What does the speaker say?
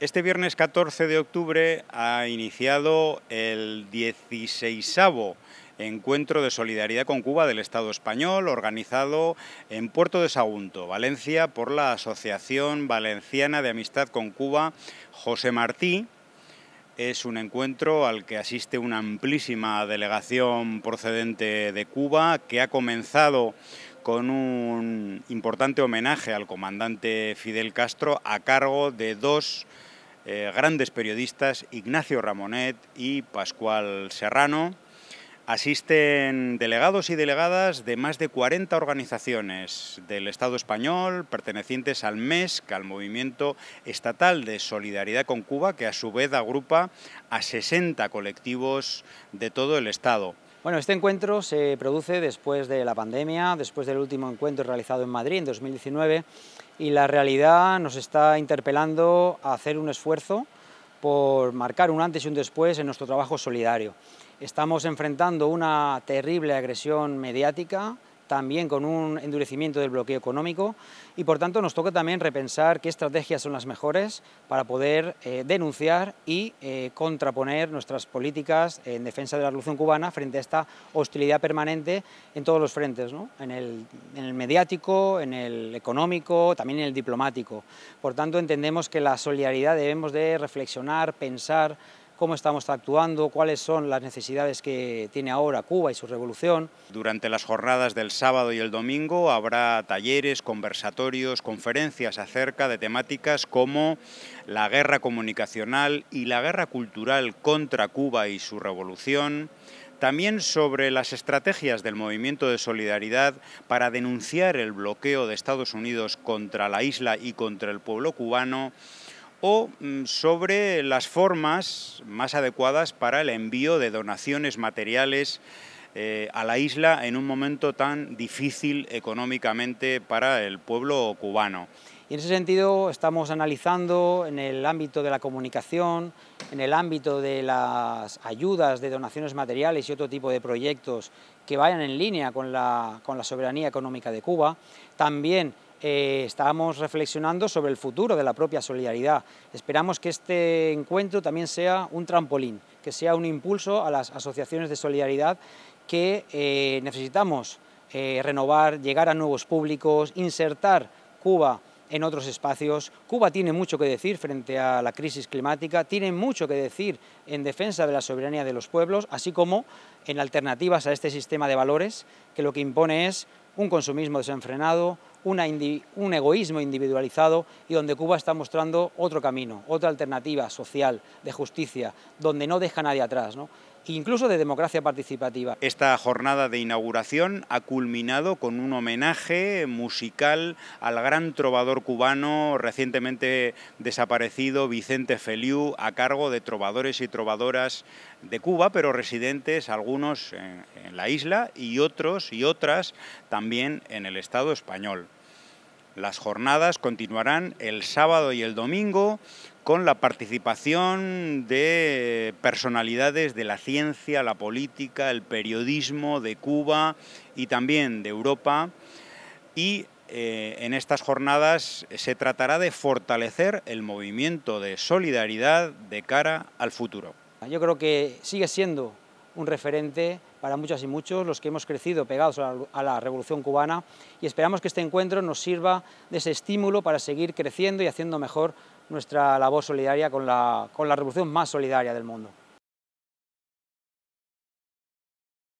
Este viernes 14 de octubre ha iniciado el 16 encuentro de solidaridad con Cuba del Estado español, organizado en Puerto de Sagunto, Valencia, por la Asociación Valenciana de Amistad con Cuba José Martí. Es un encuentro al que asiste una amplísima delegación procedente de Cuba que ha comenzado con un importante homenaje al comandante Fidel Castro a cargo de dos eh, grandes periodistas Ignacio Ramonet y Pascual Serrano. Asisten delegados y delegadas de más de 40 organizaciones del Estado español pertenecientes al MESC, al Movimiento Estatal de Solidaridad con Cuba, que a su vez agrupa a 60 colectivos de todo el Estado. Bueno, este encuentro se produce después de la pandemia, después del último encuentro realizado en Madrid en 2019 y la realidad nos está interpelando a hacer un esfuerzo por marcar un antes y un después en nuestro trabajo solidario. Estamos enfrentando una terrible agresión mediática, también con un endurecimiento del bloqueo económico y por tanto nos toca también repensar qué estrategias son las mejores para poder eh, denunciar y eh, contraponer nuestras políticas en defensa de la revolución cubana frente a esta hostilidad permanente en todos los frentes, en, el, en el mediático, en el económico, también en el diplomático. Por tanto entendemos que la solidaridad debemos de reflexionar, pensar, cómo estamos actuando, cuáles son las necesidades que tiene ahora Cuba y su revolución. Durante las jornadas del sábado y el domingo habrá talleres, conversatorios, conferencias acerca de temáticas como la guerra comunicacional y la guerra cultural contra Cuba y su revolución, también sobre las estrategias del movimiento de solidaridad para denunciar el bloqueo de Estados Unidos contra la isla y contra el pueblo cubano, o mm, sobre las formas más adecuadas para el envío de donaciones materiales eh, a la isla en un momento tan difícil económicamente para el pueblo cubano. Y en ese sentido estamos analizando en el ámbito de la comunicación, en el ámbito de las ayudas de donaciones materiales y otro tipo de proyectos que vayan en línea con la, con la soberanía económica de Cuba, también eh, estábamos reflexionando sobre el futuro de la propia solidaridad. Esperamos que este encuentro también sea un trampolín, que sea un impulso a las asociaciones de solidaridad que eh, necesitamos eh, renovar, llegar a nuevos públicos, insertar Cuba en otros espacios. Cuba tiene mucho que decir frente a la crisis climática, tiene mucho que decir en defensa de la soberanía de los pueblos, así como en alternativas a este sistema de valores que lo que impone es un consumismo desenfrenado, un egoísmo individualizado y donde Cuba está mostrando otro camino, otra alternativa social, de justicia, donde no deja a nadie atrás incluso de democracia participativa. Esta jornada de inauguración ha culminado con un homenaje musical al gran trovador cubano recientemente desaparecido Vicente Feliu a cargo de trovadores y trovadoras de Cuba, pero residentes algunos en la isla y otros y otras también en el Estado español. Las jornadas continuarán el sábado y el domingo con la participación de personalidades de la ciencia, la política, el periodismo de Cuba y también de Europa. Y eh, en estas jornadas se tratará de fortalecer el movimiento de solidaridad de cara al futuro. Yo creo que sigue siendo un referente para muchas y muchos, los que hemos crecido pegados a la, a la, Revolución Cubana y esperamos que este encuentro nos sirva de ese estímulo para seguir creciendo y haciendo mejor nuestra labor solidaria con la, con la revolución más solidaria del mundo.